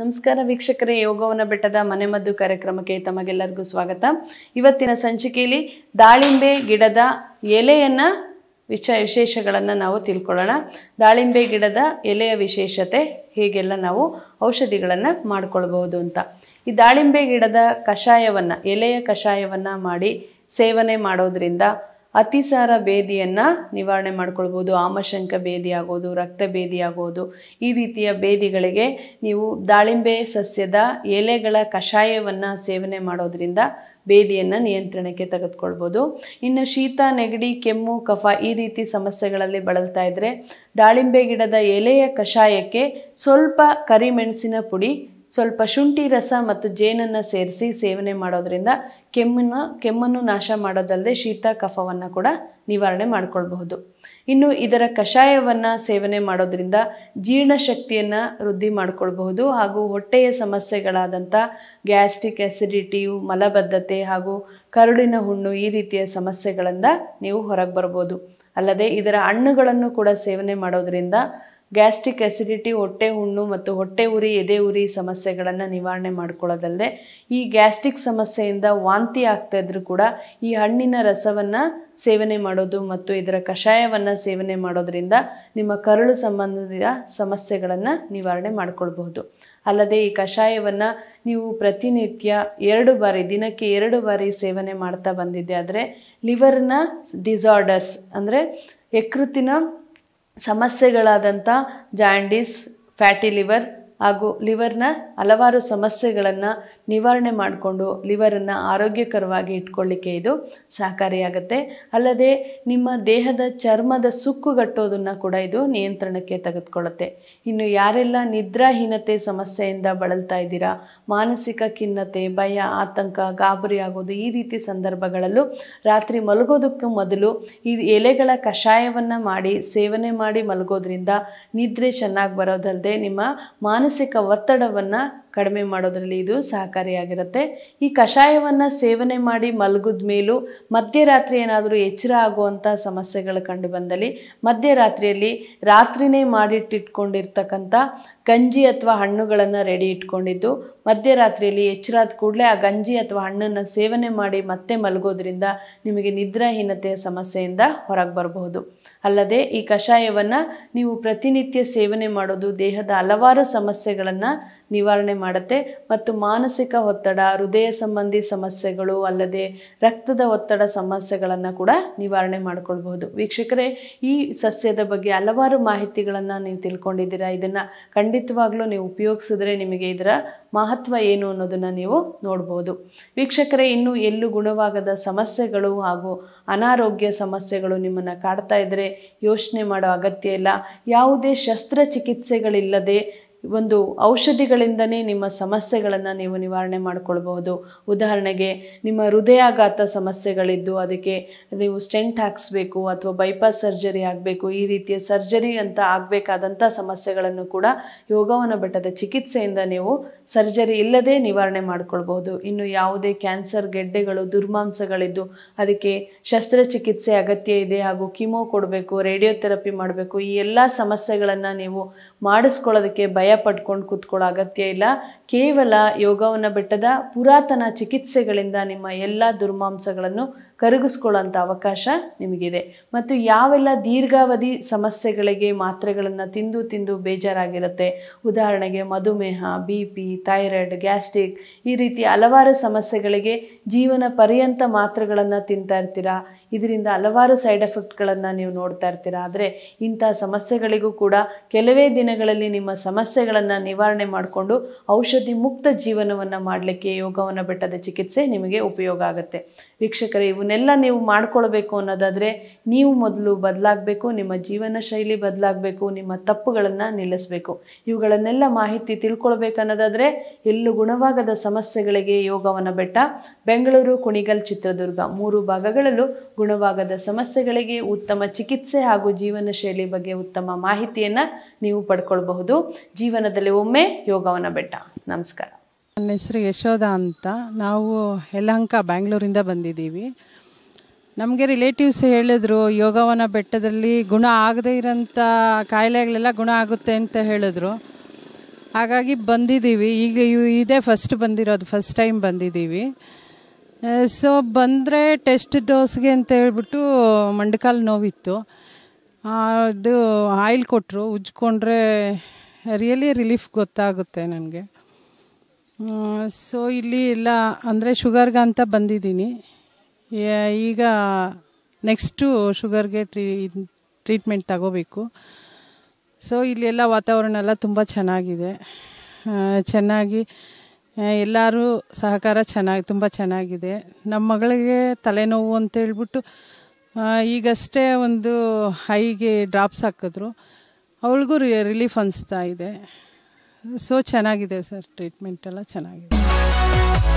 ನಮಸ್ಕಾರ ವೀಕ್ಷಕರೇ ಯೋಗವನ ಬೆಟ್ಟದ ಮನೆಮದ್ದು ಕಾರ್ಯಕ್ರಮಕ್ಕೆ ತಮಗೆಲ್ಲರಿಗೂ ಸ್ವಾಗತ ಇವತ್ತಿನ ಸಂಚಿಕೆಯಲ್ಲಿ ದಾಳಿಂಬೆ ಗಿಡದ ಎಲೆಯನ್ನು ವಿಚ ವಿಶೇಷಗಳನ್ನು ನಾವು ತಿಳ್ಕೊಳ್ಳೋಣ ದಾಳಿಂಬೆ ಗಿಡದ ಎಲೆಯ ವಿಶೇಷತೆ ಹೀಗೆಲ್ಲ ನಾವು ಔಷಧಿಗಳನ್ನು ಮಾಡಿಕೊಳ್ಬಹುದು ಅಂತ ಈ ದಾಳಿಂಬೆ ಗಿಡದ ಕಷಾಯವನ್ನು ಎಲೆಯ ಕಷಾಯವನ್ನು ಮಾಡಿ ಸೇವನೆ ಮಾಡೋದ್ರಿಂದ ಅತಿಸಾರ ಬೇದಿಯನ್ನು ನಿವಾರಣೆ ಮಾಡ್ಕೊಳ್ಬೋದು ಆಮಶಂಕ ಭೇದಿ ಆಗೋದು ರಕ್ತ ಭೇದಿ ಆಗೋದು ಈ ರೀತಿಯ ಬೇದಿಗಳಿಗೆ ನೀವು ದಾಳಿಂಬೆ ಸಸ್ಯದ ಎಲೆಗಳ ಕಷಾಯವನ್ನು ಸೇವನೆ ಮಾಡೋದರಿಂದ ಬೇದಿಯನ್ನು ನಿಯಂತ್ರಣಕ್ಕೆ ತೆಗೆದುಕೊಳ್ಬೋದು ಇನ್ನು ಶೀತ ನೆಗಡಿ ಕೆಮ್ಮು ಕಫ ಈ ರೀತಿ ಸಮಸ್ಯೆಗಳಲ್ಲಿ ಬಳಲ್ತಾ ಇದ್ದರೆ ದಾಳಿಂಬೆ ಗಿಡದ ಎಲೆಯ ಕಷಾಯಕ್ಕೆ ಸ್ವಲ್ಪ ಕರಿಮೆಣಸಿನ ಪುಡಿ ಸ್ವಲ್ಪ ಶುಂಠಿ ರಸ ಮತ್ತು ಜೇನನ್ನು ಸೇರಿಸಿ ಸೇವನೆ ಮಾಡೋದ್ರಿಂದ ಕೆಮ್ಮನ್ನು ಕೆಮ್ಮನ್ನು ನಾಶ ಮಾಡೋದಲ್ಲದೆ ಶೀತ ಕಫವನ್ನು ಕೂಡ ನಿವಾರಣೆ ಮಾಡಿಕೊಳ್ಬಹುದು ಇನ್ನು ಇದರ ಕಷಾಯವನ್ನು ಸೇವನೆ ಮಾಡೋದ್ರಿಂದ ಜೀರ್ಣಶಕ್ತಿಯನ್ನು ವೃದ್ಧಿ ಮಾಡಿಕೊಳ್ಬಹುದು ಹಾಗೂ ಹೊಟ್ಟೆಯ ಸಮಸ್ಯೆಗಳಾದಂಥ ಗ್ಯಾಸ್ಟ್ರಿಕ್ ಎಸಿಡಿಟಿ ಮಲಬದ್ಧತೆ ಹಾಗೂ ಕರುಳಿನ ಹುಣ್ಣು ಈ ರೀತಿಯ ಸಮಸ್ಯೆಗಳಿಂದ ನೀವು ಹೊರಗೆ ಬರ್ಬೋದು ಅಲ್ಲದೆ ಇದರ ಹಣ್ಣುಗಳನ್ನು ಕೂಡ ಸೇವನೆ ಮಾಡೋದರಿಂದ ಗ್ಯಾಸ್ಟ್ರಿಕ್ ಎಸಿಡಿಟಿ ಹೊಟ್ಟೆ ಹುಣ್ಣು ಮತ್ತು ಹೊಟ್ಟೆ ಉರಿ ಎದೆ ಉರಿ ಸಮಸ್ಯೆಗಳನ್ನು ನಿವಾರಣೆ ಮಾಡ್ಕೊಳ್ಳೋದಲ್ಲದೆ ಈ ಗ್ಯಾಸ್ಟ್ರಿಕ್ ಸಮಸ್ಯೆಯಿಂದ ವಾಂತಿ ಆಗ್ತಾ ಇದ್ರೂ ಕೂಡ ಈ ಹಣ್ಣಿನ ರಸವನ್ನು ಸೇವನೆ ಮಾಡೋದು ಮತ್ತು ಇದರ ಕಷಾಯವನ್ನು ಸೇವನೆ ಮಾಡೋದರಿಂದ ನಿಮ್ಮ ಕರುಳು ಸಂಬಂಧದ ಸಮಸ್ಯೆಗಳನ್ನು ನಿವಾರಣೆ ಮಾಡಿಕೊಳ್ಬಹುದು ಅಲ್ಲದೆ ಈ ಕಷಾಯವನ್ನು ನೀವು ಪ್ರತಿನಿತ್ಯ ಎರಡು ಬಾರಿ ದಿನಕ್ಕೆ ಎರಡು ಬಾರಿ ಸೇವನೆ ಮಾಡ್ತಾ ಬಂದಿದ್ದೆ ಆದರೆ ಲಿವರ್ನ ಡಿಸಾರ್ಡರ್ಸ್ ಅಂದರೆ ಯಕೃತಿನ ಸಮಸ್ಯೆಗಳಾದಂಥ ಜಾಂಡೀಸ್ ಫ್ಯಾಟಿ ಲಿವರ್ ಹಾಗೂ ಲಿವರ್ನ ಹಲವಾರು ಸಮಸ್ಯೆಗಳನ್ನು ನಿವಾರಣೆ ಮಾಡಿಕೊಂಡು ಲಿವರನ್ನು ಆರೋಗ್ಯಕರವಾಗಿ ಇಟ್ಕೊಳ್ಳಿಕ್ಕೆ ಇದು ಸಹಕಾರಿಯಾಗುತ್ತೆ ಅಲ್ಲದೆ ನಿಮ್ಮ ದೇಹದ ಚರ್ಮದ ಸುಕ್ಕುಗಟ್ಟೋದನ್ನು ಕೂಡ ಇದು ನಿಯಂತ್ರಣಕ್ಕೆ ತೆಗೆದುಕೊಳ್ಳುತ್ತೆ ಇನ್ನು ಯಾರೆಲ್ಲ ನಿದ್ರಾಹೀನತೆ ಸಮಸ್ಯೆಯಿಂದ ಬಳಲ್ತಾ ಇದ್ದೀರಾ ಮಾನಸಿಕ ಖಿನ್ನತೆ ಭಯ ಆತಂಕ ಗಾಬರಿ ಆಗೋದು ಈ ರೀತಿ ಸಂದರ್ಭಗಳಲ್ಲೂ ರಾತ್ರಿ ಮಲಗೋದಕ್ಕೂ ಮೊದಲು ಈ ಎಲೆಗಳ ಕಷಾಯವನ್ನು ಮಾಡಿ ಸೇವನೆ ಮಾಡಿ ಮಲಗೋದ್ರಿಂದ ನಿದ್ರೆ ಚೆನ್ನಾಗಿ ಬರೋದಲ್ಲದೆ ನಿಮ್ಮ ಮಾನ ಮಾನಸಿಕ ಒತ್ತಡವನ್ನು ಕಡಿಮೆ ಮಾಡೋದರಲ್ಲಿ ಇದು ಸಹಕಾರಿಯಾಗಿರುತ್ತೆ ಈ ಕಷಾಯವನ್ನು ಸೇವನೆ ಮಾಡಿ ಮಲಗಿದ ಮೇಲೂ ಮಧ್ಯರಾತ್ರಿ ಏನಾದರೂ ಎಚ್ಚರ ಆಗುವಂಥ ಸಮಸ್ಯೆಗಳು ಕಂಡು ಬಂದಲ್ಲಿ ಮಧ್ಯರಾತ್ರಿಯಲ್ಲಿ ರಾತ್ರಿನೇ ಮಾಡಿಟ್ಟಿಟ್ಕೊಂಡಿರ್ತಕ್ಕಂಥ ಗಂಜಿ ಅಥವಾ ಹಣ್ಣುಗಳನ್ನು ರೆಡಿ ಇಟ್ಕೊಂಡಿದ್ದು ಮಧ್ಯರಾತ್ರಿಯಲ್ಲಿ ಎಚ್ಚರಾದ ಕೂಡಲೇ ಆ ಗಂಜಿ ಅಥವಾ ಹಣ್ಣನ್ನು ಸೇವನೆ ಮಾಡಿ ಮತ್ತೆ ಮಲಗೋದ್ರಿಂದ ನಿಮಗೆ ನಿದ್ರಾಹೀನತೆಯ ಸಮಸ್ಯೆಯಿಂದ ಹೊರಗೆ ಬರಬಹುದು ಅಲ್ಲದೆ ಈ ಕಷಾಯವನ್ನು ನೀವು ಪ್ರತಿನಿತ್ಯ ಸೇವನೆ ಮಾಡೋದು ದೇಹದ ಹಲವಾರು ಸಮಸ್ಯೆಗಳನ್ನು ನಿವಾರಣೆ ಮಾಡುತ್ತೆ ಮತ್ತು ಮಾನಸಿಕ ಒತ್ತಡ ಹೃದಯ ಸಂಬಂಧಿ ಸಮಸ್ಯೆಗಳು ಅಲ್ಲದೆ ರಕ್ತದ ಒತ್ತಡ ಸಮಸ್ಯೆಗಳನ್ನು ಕೂಡ ನಿವಾರಣೆ ಮಾಡಿಕೊಳ್ಬಹುದು ವೀಕ್ಷಕರೇ ಈ ಸಸ್ಯದ ಬಗ್ಗೆ ಹಲವಾರು ಮಾಹಿತಿಗಳನ್ನು ನೀವು ತಿಳ್ಕೊಂಡಿದ್ದೀರಾ ಇದನ್ನು ಖಂಡಿತವಾಗ್ಲೂ ನೀವು ಉಪಯೋಗಿಸಿದ್ರೆ ನಿಮಗೆ ಇದರ ಮಹತ್ವ ಏನು ಅನ್ನೋದನ್ನು ನೀವು ನೋಡ್ಬೋದು ವೀಕ್ಷಕರೇ ಇನ್ನೂ ಎಲ್ಲೂ ಗುಣವಾಗದ ಸಮಸ್ಯೆಗಳು ಹಾಗೂ ಅನಾರೋಗ್ಯ ಸಮಸ್ಯೆಗಳು ನಿಮ್ಮನ್ನು ಕಾಡ್ತಾ ಇದ್ದರೆ ಯೋಚನೆ ಮಾಡೋ ಅಗತ್ಯ ಇಲ್ಲ ಯಾವುದೇ ಶಸ್ತ್ರಚಿಕಿತ್ಸೆಗಳಿಲ್ಲದೆ ಒಂದು ಔಷಧಿಗಳಿಂದನೇ ನಿಮ್ಮ ಸಮಸ್ಯೆಗಳನ್ನು ನೀವು ನಿವಾರಣೆ ಮಾಡಿಕೊಳ್ಬಹುದು ಉದಾಹರಣೆಗೆ ನಿಮ್ಮ ಹೃದಯಾಘಾತ ಸಮಸ್ಯೆಗಳಿದ್ದು ಅದಕ್ಕೆ ನೀವು ಸ್ಟೆಂಟ್ ಹಾಕಿಸ್ಬೇಕು ಅಥವಾ ಬೈಪಾಸ್ ಸರ್ಜರಿ ಆಗಬೇಕು ಈ ರೀತಿಯ ಸರ್ಜರಿ ಅಂತ ಆಗಬೇಕಾದಂಥ ಸಮಸ್ಯೆಗಳನ್ನು ಕೂಡ ಯೋಗವನ ಬೆಟ್ಟದ ಚಿಕಿತ್ಸೆಯಿಂದ ನೀವು ಸರ್ಜರಿ ಇಲ್ಲದೆ ನಿವಾರಣೆ ಮಾಡಿಕೊಳ್ಬಹುದು ಇನ್ನು ಯಾವುದೇ ಕ್ಯಾನ್ಸರ್ ಗೆಡ್ಡೆಗಳು ದುರ್ಮಾಂಸಗಳಿದ್ದು ಅದಕ್ಕೆ ಶಸ್ತ್ರಚಿಕಿತ್ಸೆ ಅಗತ್ಯ ಇದೆ ಹಾಗೂ ಕಿಮೋ ಕೊಡಬೇಕು ರೇಡಿಯೋಥೆರಪಿ ಮಾಡಬೇಕು ಈ ಎಲ್ಲ ಸಮಸ್ಯೆಗಳನ್ನು ನೀವು ಮಾಡಿಸ್ಕೊಳ್ಳೋದಕ್ಕೆ ಭಯ ಭಯ ಪಡ್ಕೊಂಡು ಕೂತ್ಕೊಳ್ಳೋ ಅಗತ್ಯ ಇಲ್ಲ ಕೇವಲ ಯೋಗವನ್ನು ಬೆಟ್ಟದ ಪುರಾತನ ಚಿಕಿತ್ಸೆಗಳಿಂದ ನಿಮ್ಮ ಎಲ್ಲ ದುರ್ಮಾಂಸಗಳನ್ನು ಕರಗಿಸ್ಕೊಳ್ಳೋಂಥ ಅವಕಾಶ ನಿಮಗಿದೆ ಮತ್ತು ಯಾವೆಲ್ಲ ದೀರ್ಘಾವಧಿ ಸಮಸ್ಯೆಗಳಿಗೆ ಮಾತ್ರೆಗಳನ್ನು ತಿಂದು ತಿಂದು ಬೇಜಾರಾಗಿರುತ್ತೆ ಉದಾಹರಣೆಗೆ ಮಧುಮೇಹ ಬಿ ಪಿ ಥೈರಾಯ್ಡ್ ಗ್ಯಾಸ್ಟ್ರಿಕ್ ಈ ರೀತಿ ಹಲವಾರು ಸಮಸ್ಯೆಗಳಿಗೆ ಜೀವನ ಪರ್ಯಂತ ಮಾತ್ರೆಗಳನ್ನು ತಿಂತಾ ಇರ್ತೀರಾ ಇದರಿಂದ ಹಲವಾರು ಸೈಡ್ ಎಫೆಕ್ಟ್ಗಳನ್ನು ನೀವು ನೋಡ್ತಾ ಇರ್ತೀರ ಆದರೆ ಇಂಥ ಸಮಸ್ಯೆಗಳಿಗೂ ಕೂಡ ಕೆಲವೇ ದಿನಗಳಲ್ಲಿ ನಿಮ್ಮ ಸಮಸ್ಯೆಗಳನ್ನು ನಿವಾರಣೆ ಮಾಡಿಕೊಂಡು ಔಷಧಿ ಮುಕ್ತ ಜೀವನವನ್ನು ಮಾಡಲಿಕ್ಕೆ ಯೋಗವನ್ನು ಬೆಟ್ಟದ ಚಿಕಿತ್ಸೆ ನಿಮಗೆ ಉಪಯೋಗ ಆಗುತ್ತೆ ವೀಕ್ಷಕರೇ ಇವು ನೀವು ಮಾಡ್ಕೊಳ್ಬೇಕು ಅನ್ನೋದಾದರೆ ನೀವು ಮೊದಲು ಬದಲಾಗಬೇಕು ನಿಮ್ಮ ಜೀವನ ಶೈಲಿ ಬದಲಾಗಬೇಕು ನಿಮ್ಮ ತಪ್ಪುಗಳನ್ನು ನಿಲ್ಲಿಸಬೇಕು ಇವುಗಳನ್ನೆಲ್ಲ ಮಾಹಿತಿ ಅನ್ನೋದಾದ್ರೆ ಎಲ್ಲೂ ಗುಣವಾಗದ ಸಮಸ್ಯೆಗಳಿಗೆ ಯೋಗವನ ಬೆಟ್ಟ ಬೆಂಗಳೂರು ಕುಣಿಗಲ್ ಚಿತ್ರದುರ್ಗ ಮೂರು ಭಾಗಗಳಲ್ಲೂ ಗುಣವಾಗದ ಸಮಸ್ಯೆಗಳಿಗೆ ಉತ್ತಮ ಚಿಕಿತ್ಸೆ ಹಾಗೂ ಜೀವನ ಶೈಲಿ ಬಗ್ಗೆ ಉತ್ತಮ ಮಾಹಿತಿಯನ್ನು ನೀವು ಪಡ್ಕೊಳ್ಬಹುದು ಜೀವನದಲ್ಲಿ ಒಮ್ಮೆ ಯೋಗವನ ಬೆಟ್ಟ ನಮಸ್ಕಾರ ನನ್ನ ಹೆಸರು ಯಶೋಧ ಅಂತ ನಾವು ಯಲಹಂಕ ಬ್ಯಾಂಗ್ಳೂರಿಂದ ಬಂದಿದ್ದೀವಿ ನಮಗೆ ರಿಲೇಟಿವ್ಸ್ ಹೇಳಿದ್ರು ಯೋಗವನ ಬೆಟ್ಟದಲ್ಲಿ ಗುಣ ಆಗದೇ ಇರೋಂಥ ಕಾಯಿಲೆಗಳೆಲ್ಲ ಗುಣ ಆಗುತ್ತೆ ಅಂತ ಹೇಳಿದ್ರು ಹಾಗಾಗಿ ಬಂದಿದ್ದೀವಿ ಈಗ ಇದೇ ಫಸ್ಟ್ ಬಂದಿರೋದು ಫಸ್ಟ್ ಟೈಮ್ ಬಂದಿದ್ದೀವಿ ಸೊ ಬಂದರೆ ಟೆಸ್ಟ್ ಡೋಸ್ಗೆ ಅಂತ ಹೇಳ್ಬಿಟ್ಟು ಮಂಡಕಾಲು ನೋವಿತ್ತು ಅದು ಆಯಿಲ್ ಕೊಟ್ಟರು ಉಜ್ಕೊಂಡ್ರೆ ರಿಯಲಿ ರಿಲೀಫ್ ಗೊತ್ತಾಗುತ್ತೆ ನನಗೆ ಸೊ ಇಲ್ಲಿ ಎಲ್ಲ ಅಂದರೆ ಅಂತ ಬಂದಿದ್ದೀನಿ ಈಗ ನೆಕ್ಸ್ಟು ಶುಗರ್ಗೆ ಟ್ರೀ ಟ್ರೀಟ್ಮೆಂಟ್ ತಗೋಬೇಕು ಸೊ ಇಲ್ಲೆಲ್ಲ ವಾತಾವರಣ ಎಲ್ಲ ತುಂಬ ಚೆನ್ನಾಗಿದೆ ಚೆನ್ನಾಗಿ ಎಲ್ಲರೂ ಸಹಕಾರ ಚೆನ್ನಾಗಿ ತುಂಬ ಚೆನ್ನಾಗಿದೆ ನಮ್ಮ ಮಗಳಿಗೆ ತಲೆನೋವು ಅಂತ ಹೇಳ್ಬಿಟ್ಟು ಈಗಷ್ಟೇ ಒಂದು ಹೈಗೆ ಡ್ರಾಪ್ಸ್ ಹಾಕಿದ್ರು ಅವಳಿಗೂ ರಿಲೀಫ್ ಅನಿಸ್ತಾ ಇದೆ ಸೊ ಚೆನ್ನಾಗಿದೆ ಸರ್ ಟ್ರೀಟ್ಮೆಂಟ್ ಎಲ್ಲ ಚೆನ್ನಾಗಿದೆ